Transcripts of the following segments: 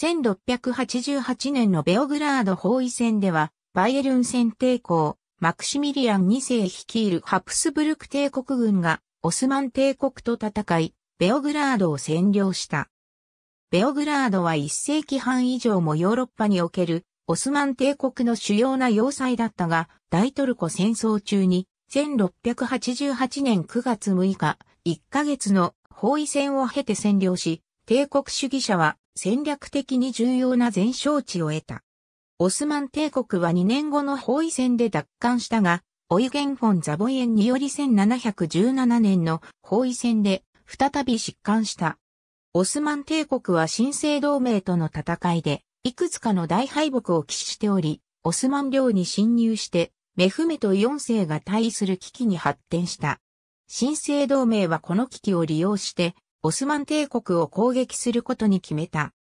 1688年のベオグラード包囲戦では、バイエルン戦抵抗、マクシミリアン2世率いるハプスブルク帝国軍がオスマン帝国と戦い、ベオグラードを占領した。ベオグラードは1世紀半以上もヨーロッパにおけるオスマン帝国の主要な要塞だったが、大トルコ戦争中に1688年9月6日、1ヶ月の包囲戦を経て占領し、帝国主義者は戦略的に重要な前哨地を得た。オスマン帝国は2年後の包囲戦で奪還したが、オイゲンフォン・ザボエンにより1717年の包囲戦で再び失還した。オスマン帝国は新生同盟との戦いで、いくつかの大敗北を喫しており、オスマン領に侵入して、メフメと四世が対する危機に発展した。新生同盟はこの危機を利用して、オスマン帝国を攻撃することに決めた。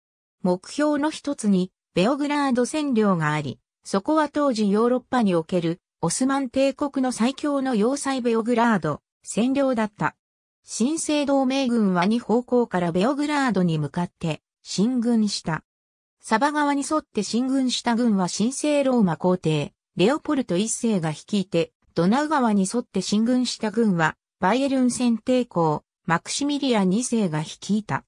目標の一つに、ベオグラード占領があり、そこは当時ヨーロッパにおける、オスマン帝国の最強の要塞ベオグラード、占領だった。新生同盟軍は2方向からベオグラードに向かって、進軍した。サバ川に沿って進軍した軍は新生ローマ皇帝、レオポルト一世が率いて、ドナウ川に沿って進軍した軍は、バイエルン戦抵抗、マクシミリアン2世が率いた。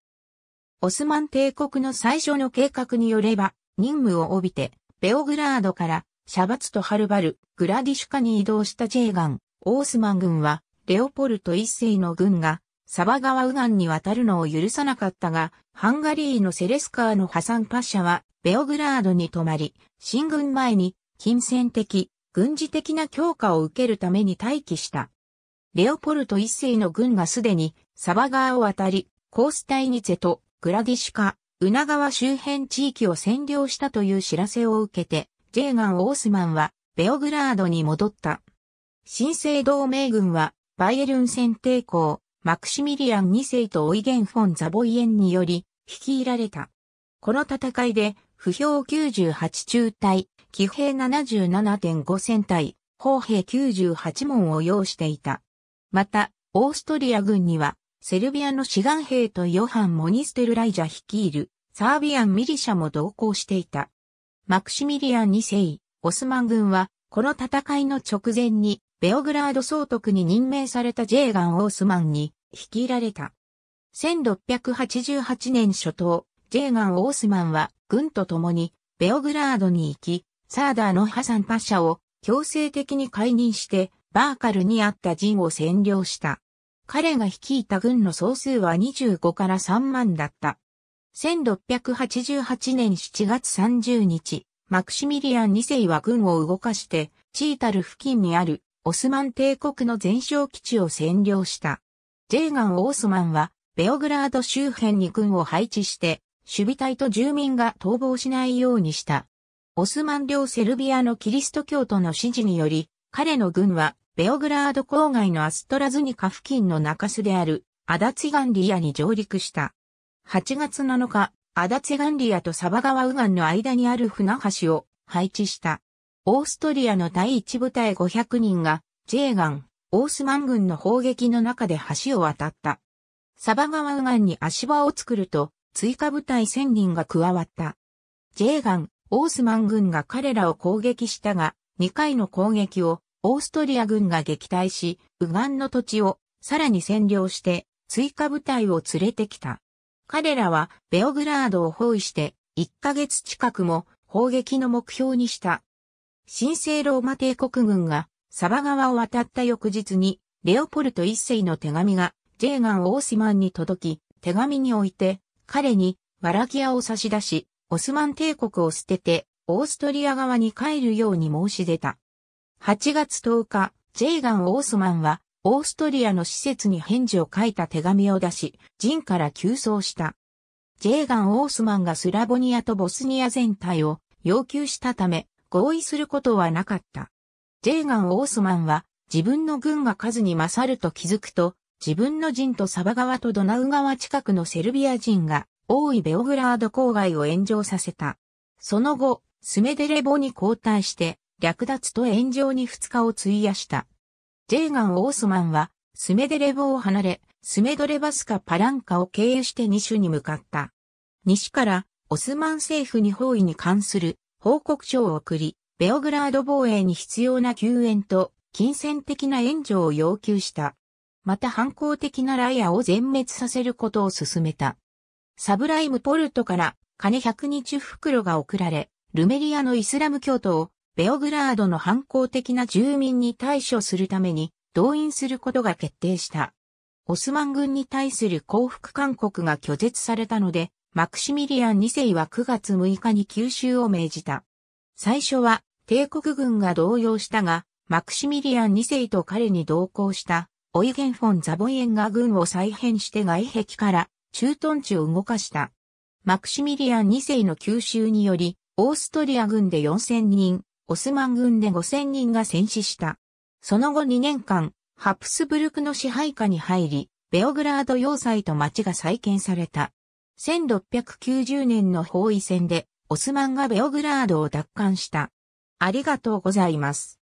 オスマン帝国の最初の計画によれば、任務を帯びて、ベオグラードからシャバツとはるばる、グラディシュカに移動したジェーガン、オースマン軍は、レオポルト1世の軍が、サバ川右岸に渡るのを許さなかったが、ハンガリーのセレスカーのハサンパシャは、ベオグラードに泊まり、進軍前に、金銭的、軍事的な強化を受けるために待機した。レオポルト一世の軍がすでにサバ川を渡り、コースタイニツェとグラディシュカ、ウナ川周辺地域を占領したという知らせを受けて、ジェーガン・オースマンはベオグラードに戻った。新生同盟軍はバイエルン戦抵抗、マクシミリアン2世とオイゲン・フォン・ザボイエンにより率いられた。この戦いで、不評98中隊、騎兵77.5戦隊、砲兵98門を要していた。また、オーストリア軍には、セルビアの志願兵とヨハン・モニステル・ライジャ率いる、サービアン・ミリシャも同行していた。マクシミリアン2世、オスマン軍は、この戦いの直前に、ベオグラード総督に任命されたジェーガン・オースマンに、率いられた。1688年初頭、ジェーガン・オースマンは、軍と共に、ベオグラードに行き、サーダーのハサン・パシャを強制的に解任して、バーカルにあった陣を占領した。彼が率いた軍の総数は25から3万だった。1688年7月30日、マクシミリアン2世は軍を動かして、チータル付近にあるオスマン帝国の全哨基地を占領した。ジェーガン・オースマンは、ベオグラード周辺に軍を配置して、守備隊と住民が逃亡しないようにした。オスマン領セルビアのキリスト教徒の指示により、彼の軍は、ベオグラード郊外のアストラズニカ付近の中州である、アダチガンリアに上陸した。8月7日、アダチガンリアとサバ川右岸の間にある船橋を配置した。オーストリアの第一部隊500人が、ジェーガン、オースマン軍の砲撃の中で橋を渡った。サバ川右岸に足場を作ると、追加部隊1000人が加わった。ジェーガン、オースマン軍が彼らを攻撃したが、2回の攻撃をオーストリア軍が撃退し、右岸の土地をさらに占領して追加部隊を連れてきた。彼らはベオグラードを包囲して1ヶ月近くも砲撃の目標にした。神聖ローマ帝国軍がサバ川を渡った翌日にレオポルト一世の手紙がジェーガン・オースマンに届き、手紙において彼にワラキアを差し出し、オスマン帝国を捨ててオーストリア側に帰るように申し出た。8月10日、ジェイガン・オースマンは、オーストリアの施設に返事を書いた手紙を出し、ジンから急走した。ジェイガン・オースマンがスラボニアとボスニア全体を要求したため、合意することはなかった。ジェイガン・オースマンは、自分の軍が数に勝ると気づくと、自分の陣とサバ川とドナウ川近くのセルビア人が、多いベオグラード郊外を炎上させた。その後、スメデレボに交代して、略奪と炎上に2日を費やした。ジェーガン・オースマンは、スメデレボを離れ、スメドレバスカ・パランカを経由して2種に向かった。西から、オスマン政府に包囲に関する報告書を送り、ベオグラード防衛に必要な救援と金銭的な援助を要求した。また反抗的なライアを全滅させることを進めた。サブライムポルトから金120袋が送られ、ルメリアのイスラム教徒をベオグラードの反抗的な住民に対処するために動員することが決定した。オスマン軍に対する降伏勧告が拒絶されたので、マクシミリアン2世は9月6日に吸収を命じた。最初は帝国軍が動揺したが、マクシミリアン2世と彼に同行したオイゲンフォン・ザボイエンが軍を再編して外壁から駐屯地を動かした。マクシミリアン2世の吸収により、オーストリア軍で4000人、オスマン軍で5000人が戦死した。その後2年間、ハプスブルクの支配下に入り、ベオグラード要塞と町が再建された。1690年の包囲戦で、オスマンがベオグラードを奪還した。ありがとうございます。